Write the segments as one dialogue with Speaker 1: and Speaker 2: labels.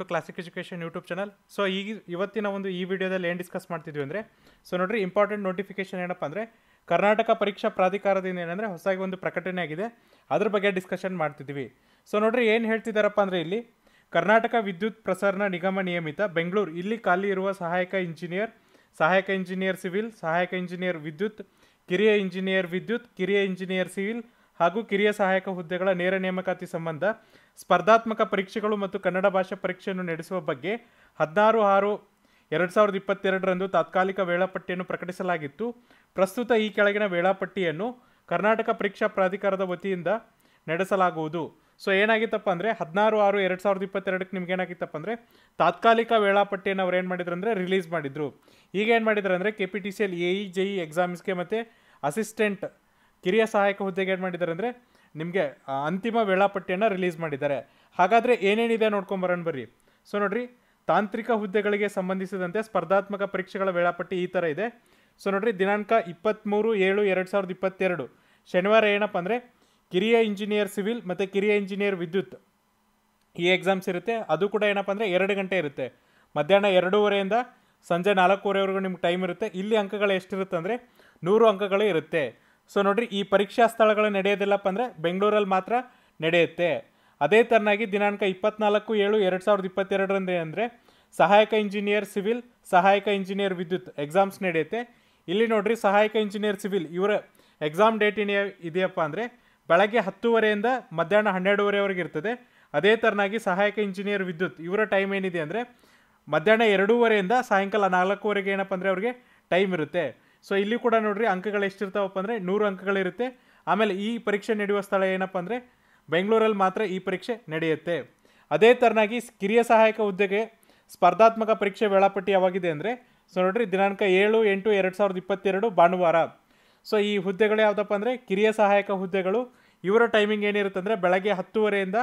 Speaker 1: to classic education YouTube channel so ಈಗ ಇವತ್ತಿನ ಒಂದು ಈ ವಿಡಿಯೋದಲ್ಲಿ ಏನು ಡಿಸ್ಕಸ್ ಮಾಡ್ತಿದ್ವಿ ಅಂದರೆ ಸೊ ನೋಡಿರಿ ಇಂಪಾರ್ಟೆಂಟ್ ನೋಟಿಫಿಕೇಶನ್ ಏನಪ್ಪ ಅಂದರೆ ಕರ್ನಾಟಕ ಪರೀಕ್ಷಾ ಪ್ರಾಧಿಕಾರದಿಂದ ಏನಂದರೆ ಹೊಸದಾಗಿ ಒಂದು ಪ್ರಕಟಣೆ ಆಗಿದೆ ಅದ್ರ ಬಗ್ಗೆ ಡಿಸ್ಕಷನ್ ಮಾಡ್ತಿದ್ವಿ ಸೊ ನೋಡ್ರಿ ಏನು ಹೇಳ್ತಿದ್ದಾರಪ್ಪ ಅಂದರೆ ಇಲ್ಲಿ ಕರ್ನಾಟಕ ವಿದ್ಯುತ್ ಪ್ರಸರಣ ನಿಗಮ ನಿಯಮಿತ ಬೆಂಗಳೂರು ಇಲ್ಲಿ ಖಾಲಿ ಇರುವ ಸಹಾಯಕ ಇಂಜಿನಿಯರ್ ಸಹಾಯಕ ಇಂಜಿನಿಯರ್ ಸಿವಿಲ್ ಸಹಾಯಕ ಇಂಜಿನಿಯರ್ ವಿದ್ಯುತ್ ಕಿರಿಯ ಇಂಜಿನಿಯರ್ ವಿದ್ಯುತ್ ಕಿರಿಯ ಇಂಜಿನಿಯರ್ ಸಿವಿಲ್ ಹಾಗೂ ಕಿರಿಯ ಸಹಾಯಕ ಹುದ್ದೆಗಳ ನೇರ ನೇಮಕಾತಿ ಸಂಬಂಧ ಸ್ಪರ್ಧಾತ್ಮಕ ಪರೀಕ್ಷೆಗಳು ಮತ್ತು ಕನ್ನಡ ಭಾಷಾ ಪರೀಕ್ಷೆಯನ್ನು ನಡೆಸುವ ಬಗ್ಗೆ ಹದಿನಾರು ಆರು ಎರಡು ಸಾವಿರದ ಇಪ್ಪತ್ತೆರಡರಂದು ತಾತ್ಕಾಲಿಕ ವೇಳಾಪಟ್ಟಿಯನ್ನು ಪ್ರಕಟಿಸಲಾಗಿತ್ತು ಪ್ರಸ್ತುತ ಈ ಕೆಳಗಿನ ವೇಳಾಪಟ್ಟಿಯನ್ನು ಕರ್ನಾಟಕ ಪರೀಕ್ಷಾ ಪ್ರಾಧಿಕಾರದ ವತಿಯಿಂದ ನಡೆಸಲಾಗುವುದು ಸೊ ಏನಾಗಿತ್ತಪ್ಪ ಅಂದರೆ ಹದಿನಾರು ಆರು ಎರಡು ಸಾವಿರದ ಇಪ್ಪತ್ತೆರಡಕ್ಕೆ ನಿಮ್ಗೆ ಅಂದರೆ ತಾತ್ಕಾಲಿಕ ವೇಳಾಪಟ್ಟಿಯನ್ನು ಅವ್ರು ಏನು ಮಾಡಿದ್ರು ಅಂದರೆ ರಿಲೀಸ್ ಮಾಡಿದರು ಈಗ ಏನು ಮಾಡಿದ್ರು ಅಂದರೆ K P T L A E J E ಎಕ್ಸಾಮ್ಸ್ಗೆ ಮತ್ತು ಅಸಿಸ್ಟೆಂಟ್ ಕಿರಿಯ ಸಹಾಯಕ ಹುದ್ದೆಗೆ ಏನು ಮಾಡಿದ್ದಾರೆ ಅಂದರೆ ನಿಮಗೆ ಅಂತಿಮ ವೇಳಾಪಟ್ಟಿಯನ್ನು ರಿಲೀಸ್ ಮಾಡಿದ್ದಾರೆ ಹಾಗಾದರೆ ಏನೇನಿದೆ ನೋಡ್ಕೊಂಬರೋಣ ಬರ್ರಿ ಸೊ ನೋಡ್ರಿ ತಾಂತ್ರಿಕ ಹುದ್ದೆಗಳಿಗೆ ಸಂಬಂಧಿಸಿದಂತೆ ಸ್ಪರ್ಧಾತ್ಮಕ ಪರೀಕ್ಷೆಗಳ ವೇಳಾಪಟ್ಟಿ ಈ ಥರ ಇದೆ ಸೊ ನೋಡ್ರಿ ದಿನಾಂಕ ಇಪ್ಪತ್ತ್ಮೂರು ಏಳು ಎರಡು ಸಾವಿರದ ಇಪ್ಪತ್ತೆರಡು ಶನಿವಾರ ಏನಪ್ಪ ಅಂದರೆ ಕಿರಿಯ ಇಂಜಿನಿಯರ್ ಸಿವಿಲ್ ಮತ್ತು ಕಿರಿಯ ಇಂಜಿನಿಯರ್ ವಿದ್ಯುತ್ ಈ ಎಕ್ಸಾಮ್ಸ್ ಇರುತ್ತೆ ಅದು ಕೂಡ ಏನಪ್ಪ ಅಂದರೆ ಎರಡು ಗಂಟೆ ಇರುತ್ತೆ ಮಧ್ಯಾಹ್ನ ಎರಡೂವರೆಯಿಂದ ಸಂಜೆ ನಾಲ್ಕೂವರೆವರೆಗೂ ನಿಮ್ಗೆ ಟೈಮ್ ಇರುತ್ತೆ ಇಲ್ಲಿ ಅಂಕಗಳು ಎಷ್ಟಿರುತ್ತೆ ಅಂದರೆ ನೂರು ಅಂಕಗಳೇ ಇರುತ್ತೆ ಸೊ ನೋಡಿರಿ ಈ ಪರೀಕ್ಷಾ ಸ್ಥಳಗಳು ನಡೆಯೋದಿಲ್ಲಪ್ಪ ಅಂದರೆ ಬೆಂಗಳೂರಲ್ಲಿ ಮಾತ್ರ ನಡೆಯುತ್ತೆ ಅದೇ ಥರನಾಗಿ ದಿನಾಂಕ ಇಪ್ಪತ್ನಾಲ್ಕು ಏಳು ಎರಡು ಸಾವಿರದ ಇಪ್ಪತ್ತೆರಡರಂದೇ ಅಂದರೆ ಸಹಾಯಕ ಇಂಜಿನಿಯರ್ ಸಿವಿಲ್ ಸಹಾಯಕ ಇಂಜಿನಿಯರ್ ವಿದ್ಯುತ್ ಎಕ್ಸಾಮ್ಸ್ ನಡೆಯುತ್ತೆ ಇಲ್ಲಿ ನೋಡ್ರಿ ಸಹಾಯಕ ಇಂಜಿನಿಯರ್ ಸಿವಿಲ್ ಇವರ ಎಕ್ಸಾಮ್ ಡೇಟ್ ಇದೆಯಪ್ಪ ಅಂದರೆ ಬೆಳಗ್ಗೆ ಹತ್ತುವರೆಯಿಂದ ಮಧ್ಯಾಹ್ನ ಹನ್ನೆರಡುವರೆವರೆಗೆ ಇರ್ತದೆ ಅದೇ ಥರನಾಗಿ ಸಹಾಯಕ ಇಂಜಿನಿಯರ್ ವಿದ್ಯುತ್ ಇವರ ಟೈಮ್ ಏನಿದೆ ಅಂದರೆ ಮಧ್ಯಾಹ್ನ ಎರಡೂವರೆಯಿಂದ ಸಾಯಂಕಾಲ ನಾಲ್ಕೂವರೆಗೆ ಏನಪ್ಪ ಅಂದರೆ ಅವ್ರಿಗೆ ಟೈಮ್ ಇರುತ್ತೆ ಸೊ ಇಲ್ಲಿ ಕೂಡ ನೋಡ್ರಿ ಅಂಕಗಳು ಎಷ್ಟಿರ್ತಾವಪ್ಪ ಅಂದರೆ ನೂರು ಅಂಕಗಳಿರುತ್ತೆ ಆಮೇಲೆ ಈ ಪರೀಕ್ಷೆ ನಡೆಯುವ ಸ್ಥಳ ಏನಪ್ಪ ಅಂದರೆ ಬೆಂಗಳೂರಲ್ಲಿ ಮಾತ್ರ ಈ ಪರೀಕ್ಷೆ ನಡೆಯುತ್ತೆ ಅದೇ ಥರನಾಗಿ ಕಿರಿಯ ಸಹಾಯಕ ಹುದ್ದೆಗೆ ಸ್ಪರ್ಧಾತ್ಮಕ ಪರೀಕ್ಷೆ ವೇಳಾಪಟ್ಟಿ ಯಾವಾಗಿದೆ ಅಂದರೆ ಸೊ ನೋಡ್ರಿ ದಿನಾಂಕ ಏಳು ಎಂಟು ಎರಡು ಸಾವಿರದ ಇಪ್ಪತ್ತೆರಡು ಭಾನುವಾರ ಸೊ ಈ ಹುದ್ದೆಗಳು ಯಾವುದಪ್ಪ ಅಂದರೆ ಕಿರಿಯ ಸಹಾಯಕ ಹುದ್ದೆಗಳು ಇವರ ಟೈಮಿಂಗ್ ಏನಿರುತ್ತೆ ಅಂದರೆ ಬೆಳಗ್ಗೆ ಹತ್ತುವರೆಯಿಂದ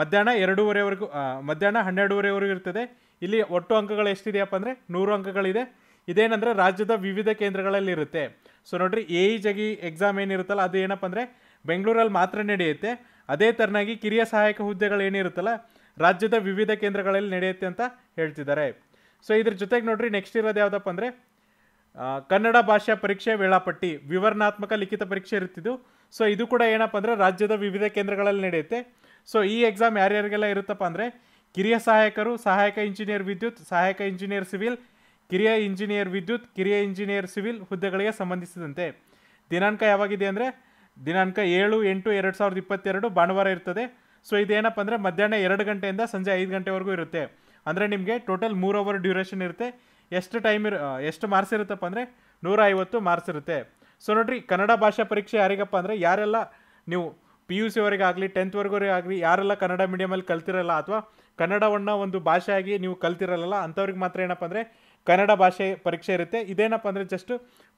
Speaker 1: ಮಧ್ಯಾಹ್ನ ಎರಡೂವರೆವರೆಗೂ ಮಧ್ಯಾಹ್ನ ಹನ್ನೆರಡೂವರೆವರೆಗೂ ಇರ್ತದೆ ಇಲ್ಲಿ ಒಟ್ಟು ಅಂಕಗಳು ಎಷ್ಟಿದೆಯಪ್ಪ ಅಂದರೆ ನೂರು ಅಂಕಗಳಿದೆ ಇದೇನಂದ್ರೆ ರಾಜ್ಯದ ವಿವಿಧ ಕೇಂದ್ರಗಳಲ್ಲಿ ಇರುತ್ತೆ ಸೊ ನೋಡ್ರಿ ಎ ಇ ಜಗಿ ಎಕ್ಸಾಮ್ ಏನಿರುತ್ತಲ್ಲ ಅದು ಏನಪ್ಪ ಅಂದರೆ ಬೆಂಗಳೂರಲ್ಲಿ ಮಾತ್ರ ನಡೆಯುತ್ತೆ ಅದೇ ತರನಾಗಿ ಕಿರಿಯ ಸಹಾಯಕ ಹುದ್ದೆಗಳು ಏನಿರುತ್ತಲ್ಲ ರಾಜ್ಯದ ವಿವಿಧ ಕೇಂದ್ರಗಳಲ್ಲಿ ನಡೆಯುತ್ತೆ ಅಂತ ಹೇಳ್ತಿದ್ದಾರೆ ಸೊ ಇದ್ರ ಜೊತೆಗೆ ನೋಡ್ರಿ ನೆಕ್ಸ್ಟ್ ಇರೋದು ಯಾವ್ದಪ್ಪ ಅಂದರೆ ಕನ್ನಡ ಭಾಷಾ ಪರೀಕ್ಷೆ ವೇಳಾಪಟ್ಟಿ ವಿವರಣಾತ್ಮಕ ಲಿಖಿತ ಪರೀಕ್ಷೆ ಇರುತ್ತಿದ್ದು ಸೊ ಇದು ಕೂಡ ಏನಪ್ಪ ಅಂದ್ರೆ ರಾಜ್ಯದ ವಿವಿಧ ಕೇಂದ್ರಗಳಲ್ಲಿ ನಡೆಯುತ್ತೆ ಸೊ ಈ ಎಕ್ಸಾಮ್ ಯಾರ್ಯಾರಿಗೆಲ್ಲ ಇರುತ್ತಪ್ಪ ಅಂದರೆ ಕಿರಿಯ ಸಹಾಯಕರು ಸಹಾಯಕ ಇಂಜಿನಿಯರ್ ವಿದ್ಯುತ್ ಸಹಾಯಕ ಇಂಜಿನಿಯರ್ ಸಿವಿಲ್ ಕಿರಿಯ ಇಂಜಿನಿಯರ್ ವಿದ್ಯುತ್ ಕಿರಿಯ ಇಂಜಿನಿಯರ್ ಸಿವಿಲ್ ಹುದ್ದೆಗಳಿಗೆ ಸಂಬಂಧಿಸಿದಂತೆ ದಿನಾಂಕ ಯಾವಾಗಿದೆ ಅಂದರೆ ದಿನಾಂಕ ಏಳು ಎಂಟು ಎರಡು ಸಾವಿರದ ಇಪ್ಪತ್ತೆರಡು ಭಾನುವಾರ ಇರ್ತದೆ ಸೊ ಇದೇನಪ್ಪ ಅಂದರೆ ಮಧ್ಯಾಹ್ನ ಎರಡು ಗಂಟೆಯಿಂದ ಸಂಜೆ ಐದು ಗಂಟೆವರೆಗೂ ಇರುತ್ತೆ ಅಂದರೆ ನಿಮಗೆ ಟೋಟಲ್ ಮೂರು ಅವರ್ ಡ್ಯೂರೇಷನ್ ಇರುತ್ತೆ ಎಷ್ಟು ಟೈಮ್ ಇರು ಎಷ್ಟು ಮಾರ್ಕ್ಸ್ ಇರುತ್ತಪ್ಪ ಅಂದರೆ ನೂರ ಐವತ್ತು ಮಾರ್ಕ್ಸ್ ಇರುತ್ತೆ ಸೊ ನೋಡಿರಿ ಕನ್ನಡ ಭಾಷಾ ಪರೀಕ್ಷೆ ಯಾರಿಗಪ್ಪ ಅಂದರೆ ಯಾರೆಲ್ಲ ನೀವು ಪಿ ಯು ಸಿವರೆಗಾಗಲಿ ಟೆಂತ್ವರೆಗೋರಿಗೆ ಆಗಲಿ ಯಾರೆಲ್ಲ ಕನ್ನಡ ಮೀಡಿಯಮಲ್ಲಿ ಕಲ್ತಿರಲ್ಲ ಅಥವಾ ಕನ್ನಡವನ್ನು ಒಂದು ಭಾಷೆಯಾಗಿ ನೀವು ಕಲ್ತಿರಲ್ಲ ಅಂಥವ್ರಿಗೆ ಮಾತ್ರ ಏನಪ್ಪ ಅಂದರೆ ಕನ್ನಡ ಭಾಷೆ ಪರೀಕ್ಷೆ ಇರುತ್ತೆ ಇದೇನಪ್ಪ ಅಂದರೆ ಜಸ್ಟ್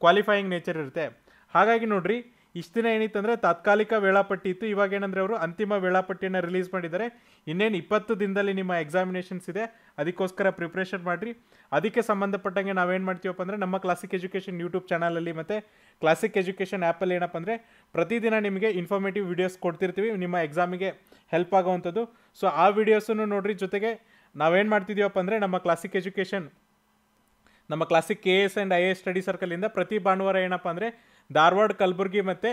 Speaker 1: ಕ್ವಾಲಿಫೈಯಿಂಗ್ ನೇಚರ್ ಇರುತ್ತೆ ಹಾಗಾಗಿ ನೋಡ್ರಿ ಇಷ್ಟು ದಿನ ಏನಿತ್ತಂದರೆ ತಾತ್ಕಾಲಿಕ ವೇಳಾಪಟ್ಟಿ ಇತ್ತು ಇವಾಗ ಏನಂದರೆ ಅವರು ಅಂತಿಮ ವೇಳಾಪಟ್ಟಿಯನ್ನು ರಿಲೀಸ್ ಮಾಡಿದ್ದಾರೆ ಇನ್ನೇನು ಇಪ್ಪತ್ತು ದಿನದಲ್ಲಿ ನಿಮ್ಮ ಎಕ್ಸಾಮಿನೇಷನ್ಸ್ ಇದೆ ಅದಕ್ಕೋಸ್ಕರ ಪ್ರಿಪ್ರೇಷನ್ ಮಾಡಿರಿ ಅದಕ್ಕೆ ಸಂಬಂಧಪಟ್ಟಂಗೆ ನಾವೇನು ಮಾಡ್ತೀವಪ್ಪ ಅಂದರೆ ನಮ್ಮ ಕ್ಲಾಸಿಕ್ ಎಜುಕೇಷನ್ ಯೂಟ್ಯೂಬ್ ಚಾನಲಲ್ಲಿ ಮತ್ತು ಕ್ಲಾಸಿಕ್ ಎಜುಕೇಷನ್ ಆ್ಯಪಲ್ಲಿ ಏನಪ್ಪ ಅಂದರೆ ಪ್ರತಿದಿನ ನಿಮಗೆ ಇನ್ಫಾರ್ಮೇಟಿವ್ ವೀಡಿಯೋಸ್ ಕೊಡ್ತಿರ್ತೀವಿ ನಿಮ್ಮ ಎಕ್ಸಾಮಿಗೆ ಹೆಲ್ಪ್ ಆಗೋವಂಥದ್ದು ಸೊ ಆ ವೀಡಿಯೋಸನ್ನು ನೋಡಿರಿ ಜೊತೆಗೆ ನಾವೇನು ಮಾಡ್ತಿದ್ದೀವಪ್ಪ ಅಂದರೆ ನಮ್ಮ ಕ್ಲಾಸಿಕ್ ಎಜುಕೇಷನ್ ನಮ್ಮ classic K S and I A study ಸರ್ಕಲಿಂದ ಪ್ರತಿ ಭಾನುವಾರ ಏನಪ್ಪ ಅಂದರೆ ಧಾರವಾಡ ಕಲಬುರ್ಗಿ ಮತ್ತು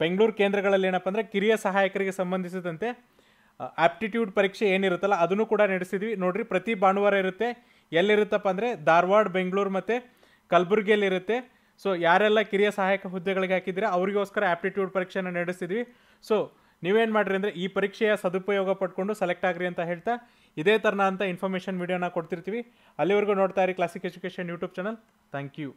Speaker 1: ಬೆಂಗಳೂರು ಕೇಂದ್ರಗಳಲ್ಲಿ ಏನಪ್ಪ ಅಂದರೆ ಕಿರಿಯ ಸಹಾಯಕರಿಗೆ ಸಂಬಂಧಿಸಿದಂತೆ ಆಪ್ಟಿಟ್ಯೂಡ್ ಪರೀಕ್ಷೆ ಏನಿರುತ್ತಲ್ಲ ಅದನ್ನು ಕೂಡ ನಡೆಸಿದ್ವಿ ನೋಡಿರಿ ಪ್ರತಿ ಭಾನುವಾರ ಇರುತ್ತೆ ಎಲ್ಲಿರುತ್ತಪ್ಪ ಅಂದರೆ ಧಾರವಾಡ ಬೆಂಗಳೂರು ಮತ್ತು ಕಲಬುರಗಿಯಲ್ಲಿರುತ್ತೆ ಸೊ ಯಾರೆಲ್ಲ ಕಿರಿಯ ಸಹಾಯಕ ಹುದ್ದೆಗಳಿಗೆ ಹಾಕಿದರೆ ಅವರಿಗೋಸ್ಕರ ಆ್ಯಪ್ಟಿಟ್ಯೂಡ್ ಪರೀಕ್ಷೆಯನ್ನು ನಡೆಸಿದ್ವಿ ಸೊ ನೀವೇನು ಮಾಡ್ರಿ ಅಂದರೆ ಈ ಪರೀಕ್ಷೆಯ ಸದುಪಯೋಗ ಪಡ್ಕೊಂಡು ಸೆಲೆಕ್ಟ್ ಆಗ್ರಿ ಅಂತ ಹೇಳ್ತಾ ಇದೇ ಥರನ ಅಂತ ಇನ್ಫಾರ್ಮೇಷನ್ ವೀಡಿಯೋನ ಕೊಡ್ತಿರ್ತೀವಿ ಅಲ್ಲಿವರೆಗೂ ನೋಡ್ತಾ ಇರಿ classic education YouTube channel thank you